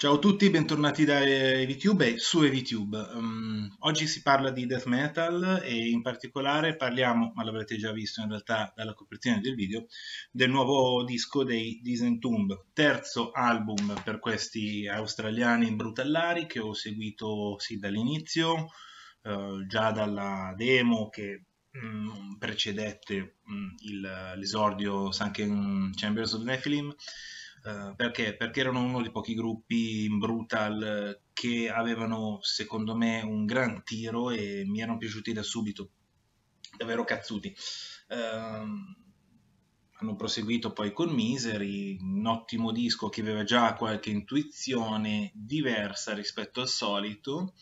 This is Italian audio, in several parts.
Ciao a tutti, bentornati da EviTube e su EviTube. Um, oggi si parla di death metal e in particolare parliamo, ma l'avrete già visto in realtà dalla copertina del video, del nuovo disco dei Disentomb, terzo album per questi australiani brutallari che ho seguito sì dall'inizio, eh, già dalla demo che mh, mm, precedette mh, mm, il, l'esordio Sunken Chambers of Nephilim, eh, perché? Perché erano uno dei pochi gruppi in Brutal eh, che avevano, secondo me, un gran tiro e mi erano piaciuti da subito, davvero cazzuti. Uh, hanno proseguito poi con Misery, un ottimo disco che aveva già qualche intuizione diversa rispetto al solito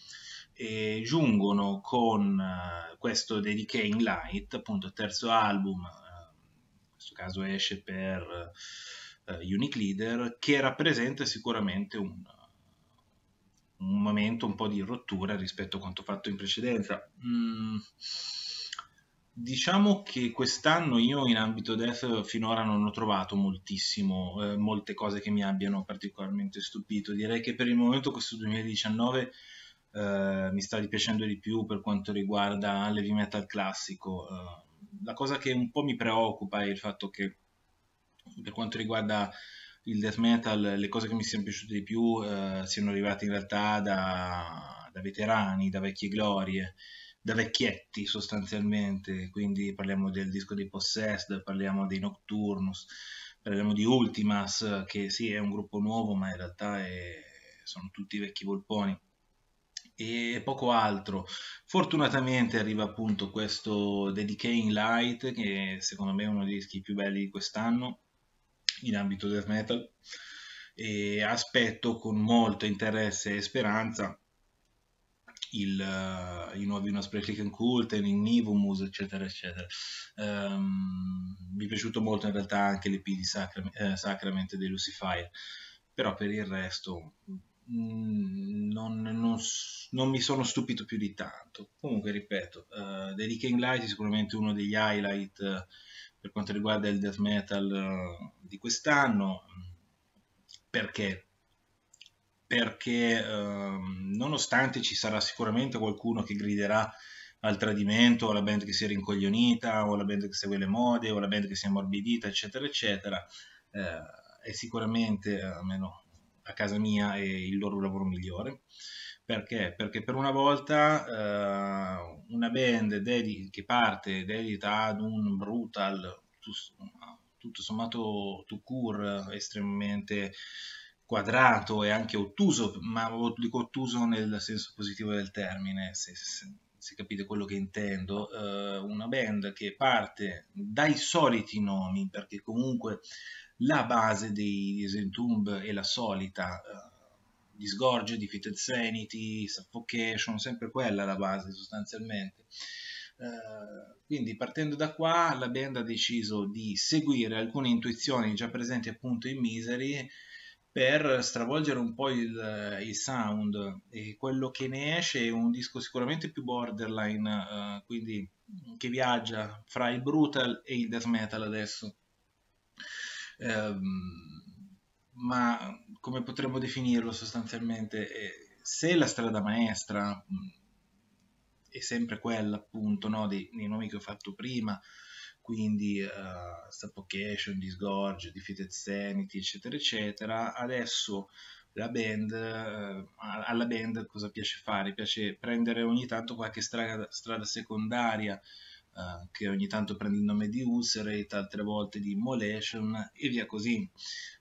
e giungono con uh, questo The Decaying Light, appunto terzo album, uh, in questo caso esce per uh, eh, Unique Leader che rappresenta sicuramente un, un, momento un po' di rottura rispetto a quanto fatto in precedenza. Mm, diciamo che quest'anno io in ambito death finora non ho trovato moltissimo, eh, molte cose che mi abbiano particolarmente stupito. Direi che per il momento questo 2019 eh, mi sta piacendo di più per quanto riguarda l'heavy metal classico. Eh, la cosa che un po' mi preoccupa è il fatto che per quanto riguarda il death metal, le cose che mi siano piaciute di più eh, siano arrivate in realtà da, da, veterani, da vecchie glorie, da vecchietti sostanzialmente, quindi parliamo del disco dei Possessed, parliamo dei Nocturnus, parliamo di Ultimas, che sì è un gruppo nuovo, ma in realtà è, sono tutti vecchi volponi e poco altro. Fortunatamente arriva appunto questo The Decaying Light, che secondo me è uno dei dischi più belli di quest'anno, in ambito death metal e aspetto con molto interesse e speranza il, uh, i nuovi Unos Preclicken Culten, Ignivumus, eccetera, eccetera. Um, mi è piaciuto molto in realtà anche l'EP di Sacram- eh, Sacrament dei Lucifer, però per il resto mh, mm, non, non, non, mi sono stupito più di tanto. Comunque, ripeto, uh, eh, The Leaking Light è sicuramente uno degli highlight. Uh, per quanto riguarda il death metal eh, di quest'anno, perché? Perché ehm, nonostante ci sarà sicuramente qualcuno che griderà al tradimento, o alla band che si è rincoglionita, o alla band che segue le mode, o alla band che si è ammorbidita, eccetera, eccetera, eh, è sicuramente, eh, almeno a casa mia, è il loro lavoro migliore. Perché? Perché per una volta eh, una band dedi- che parte dedita ad un brutal, tutto sommato to cure, estremamente quadrato e anche ottuso, ma dico ottuso nel senso positivo del termine, se, se, se capite quello che intendo, eh, una band che parte dai soliti nomi, perché comunque la base dei Disentomb è la solita. Eh, Disgorge, Defeated Sanity, Suffocation, sempre quella la base sostanzialmente. Uh, quindi partendo da qua la band ha deciso di seguire alcune intuizioni già presenti appunto in Misery per stravolgere un po' il, eh, il sound e quello che ne esce è un disco sicuramente più borderline, uh, quindi che viaggia fra il brutal e il death metal adesso. Um, ma come potremmo definirlo sostanzialmente? Se la strada maestra mm, è sempre quella appunto no, dei, dei nomi che ho fatto prima, quindi uh, Suffocation, Disgorge, Defeated Sanity, eccetera, eccetera. Adesso la band, uh, alla band cosa piace fare? Piace prendere ogni tanto qualche strada, strada secondaria, uh, che ogni tanto prende il nome di Ulcerate, altre volte di Immolation e via così.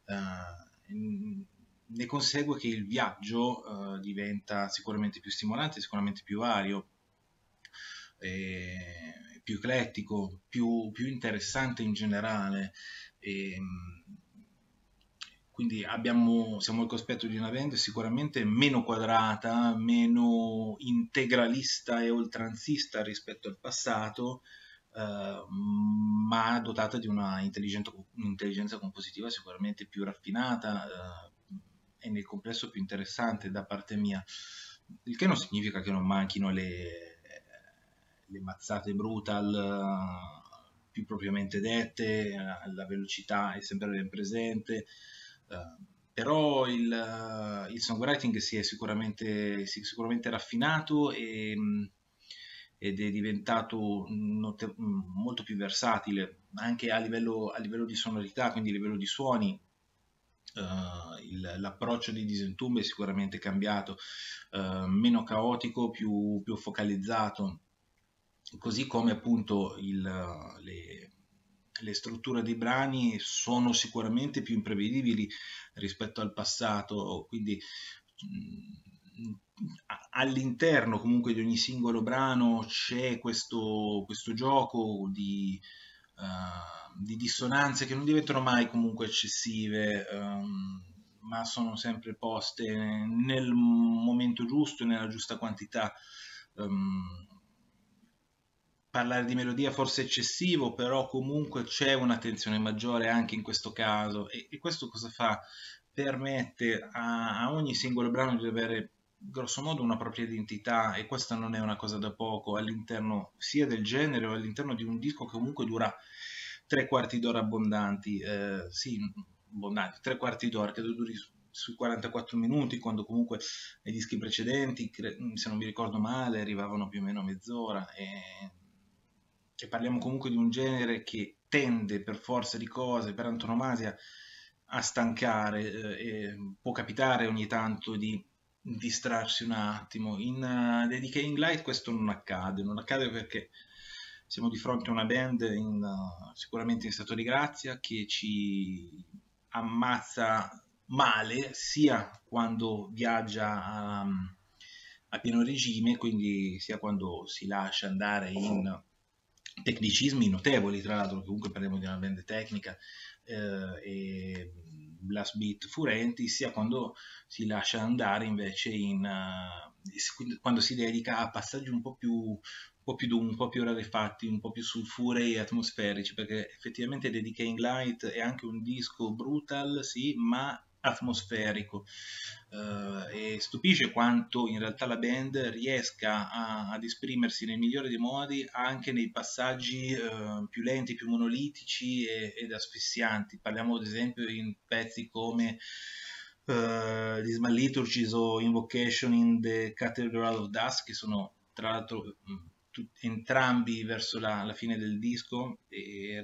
Uh, Mm, ne consegue che il viaggio eh, diventa sicuramente più stimolante, sicuramente più vario, eh, più eclettico, più, più, interessante in generale. E, ehm, quindi abbiamo, siamo al cospetto di una band sicuramente meno quadrata, meno integralista e oltranzista rispetto al passato, Ehm, ma dotata di una intelligenza compositiva sicuramente più raffinata eh, e nel complesso più interessante da parte mia, il che non significa che non manchino le, eh, le mazzate brutal eh, più propriamente dette, eh, la velocità è sempre ben presente. Eh, però il, il, songwriting si è sicuramente, si è sicuramente raffinato e mh, mm, ed è diventato note- mm, molto più versatile anche a livello, a livello, di sonorità, quindi a livello di suoni. Uh, il, l'approccio di Disentomb è sicuramente cambiato, uh, meno caotico, più, più, focalizzato, così come appunto il, le, le strutture dei brani sono sicuramente più imprevedibili rispetto al passato, quindi mm, all'interno comunque di ogni singolo brano c'è questo, questo gioco di, uh, di, dissonanze che non diventano mai comunque eccessive, um, ma sono sempre poste nel momento giusto e nella giusta quantità. Um, parlare di melodia forse eccessivo, però comunque c'è un'attenzione maggiore anche in questo caso e, e questo cosa fa? Permette a, a ogni singolo brano di avere grosso modo una propria identità e questa non è una cosa da poco all'interno sia del genere o all'interno di un disco che comunque dura tre quarti d'ora abbondanti, eh, sì, abbondanti, tre quarti d'ora che duri su 44 minuti quando comunque ai dischi precedenti, se non mi ricordo male, arrivavano più o meno mezz'ora e, e parliamo comunque di un genere che tende per forza di cose, per antonomasia, a stancare eh, e può capitare ogni tanto di distrarsi un attimo. In uh, eh, The Light questo non accade, non accade perché siamo di fronte a una band in, uh, sicuramente in stato di grazia che ci ammazza male sia quando viaggia a, a pieno regime, quindi sia quando si lascia andare in tecnicismi notevoli, tra l'altro comunque parliamo di una band tecnica eh, e blast beat furenti, sia quando si lascia andare invece in, uh, quando si dedica a passaggi un po' più un po' più doom, un po' più rarefatti, un po' più sulfurei e atmosferici, perché effettivamente Dedicating Light è anche un disco brutal, sì, ma atmosferico eh, e stupisce quanto in realtà la band riesca a, ad esprimersi nel migliore dei modi anche nei passaggi eh, più lenti, più monolitici e, ed asfissianti. Parliamo ad esempio in pezzi come uh, eh, di Small Liturgies o Invocation in the Cathedral of Dust che sono tra l'altro mm, entrambi verso la, la, fine del disco e,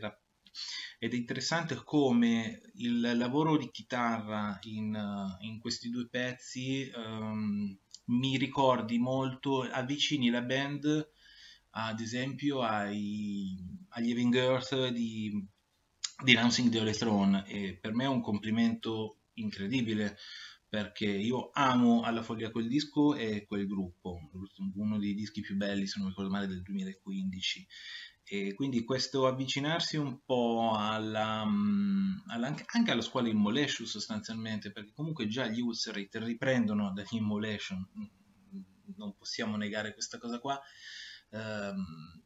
ed è interessante come il lavoro di chitarra in, eh, in questi due pezzi um, mi ricordi molto, avvicini la band ad esempio ai, agli Eving Earth di, di Lansing the Electron e per me è un complimento incredibile perché io amo alla follia quel disco e quel gruppo, uno dei dischi più belli se non mi ricordo male del 2015 e quindi questo avvicinarsi un po' alla, mm, alla, anche alla scuola Immolation sostanzialmente, perché comunque già gli Ulcerate riprendono Immolation, mm, mm, non possiamo negare questa cosa qua, ehm,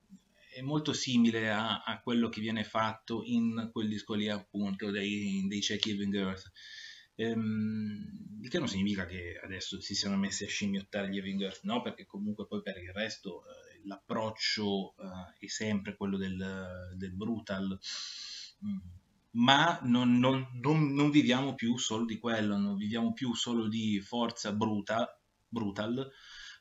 è molto simile a, a, quello che viene fatto in quel disco lì appunto dei, dei Check Living Earth. il che non significa che adesso si siano messi a scimmiottare gli Eving Earth, no, perché comunque poi per il resto eh, l'approccio eh, è sempre quello del, del brutal, mm. ma non, non, non, non, viviamo più solo di quello, non viviamo più solo di forza bruta, brutal,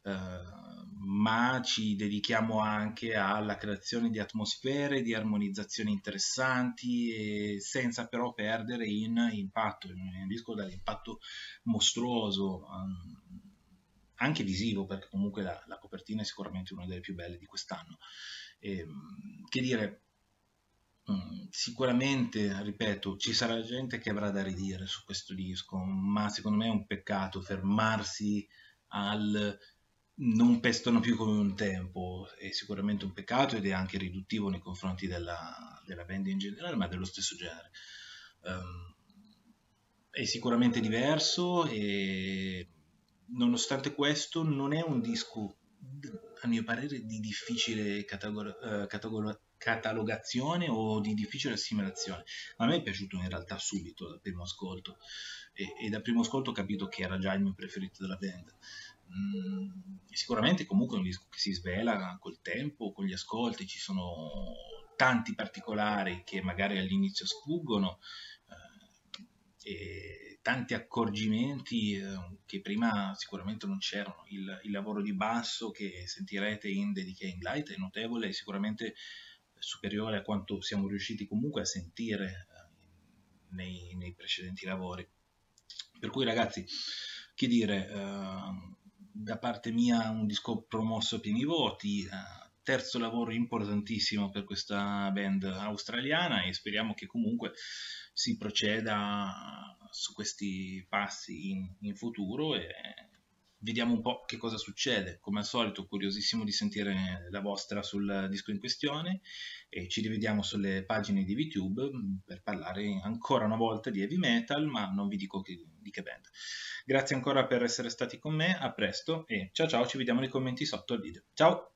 Uh, ma ci dedichiamo anche alla creazione di atmosfere, di armonizzazioni interessanti, senza però perdere in impatto. È un disco dall'impatto mostruoso. Um, anche visivo, perché comunque la, la, copertina è sicuramente una delle più belle di quest'anno. E, ehm, che dire, mm, sicuramente, ripeto, ci sarà gente che avrà da ridire su questo disco, ma secondo me è un peccato fermarsi al non pestano più come un tempo, è sicuramente un peccato ed è anche riduttivo nei confronti della, della band in generale, ma dello stesso genere. Um, è sicuramente diverso e nonostante questo non è un disco a mio parere di difficile categor- eh, categor- catalogazione o di difficile assimilazione a me è piaciuto in realtà subito dal primo ascolto e, e dal primo ascolto ho capito che era già il mio preferito della band mm, sicuramente comunque è un disco che si svela col tempo con gli ascolti ci sono tanti particolari che magari all'inizio sfuggono eh, tanti accorgimenti eh, che prima sicuramente non c'erano. Il, il, lavoro di basso che sentirete in Dedicating Light è notevole e sicuramente superiore a quanto siamo riusciti comunque a sentire eh, nei, nei, precedenti lavori. Per cui ragazzi, che dire, eh, da parte mia un disco promosso a pieni voti, eh, terzo lavoro importantissimo per questa band australiana e speriamo che comunque si proceda su questi passi in, in futuro e vediamo un po' che cosa succede. Come al solito, curiosissimo di sentire la vostra sul disco in questione e ci rivediamo sulle pagine di YouTube mm, per parlare ancora una volta di heavy metal, ma non vi dico che, di che band. Grazie ancora per essere stati con me, a presto e ciao ciao, ci vediamo nei commenti sotto al video. Ciao!